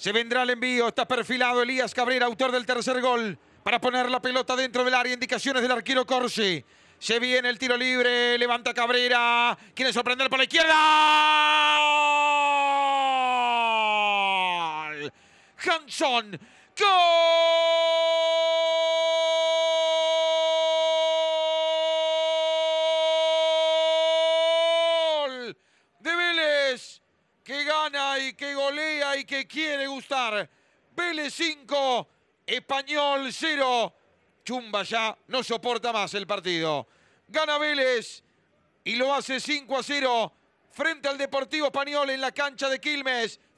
Se vendrá el envío. Está perfilado Elías Cabrera, autor del tercer gol. Para poner la pelota dentro del área. Indicaciones del arquero Corsi. Se viene el tiro libre. Levanta Cabrera. Quiere sorprender por la izquierda. Hanson. ¡Gol! de Vélez que gana y que golea y que quiere gustar. Vélez 5, Español 0. Chumba ya no soporta más el partido. Gana Vélez y lo hace 5 a 0 frente al Deportivo Español en la cancha de Quilmes.